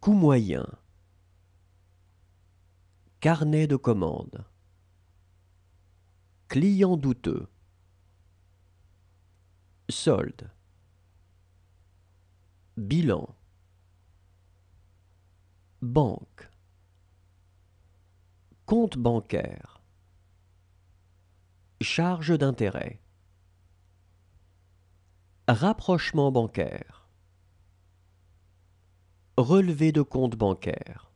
coût moyen. Carnet de commande. Client douteux. Solde. Bilan. Banque. Compte bancaire. Charge d'intérêt. Rapprochement bancaire relevé de compte bancaire.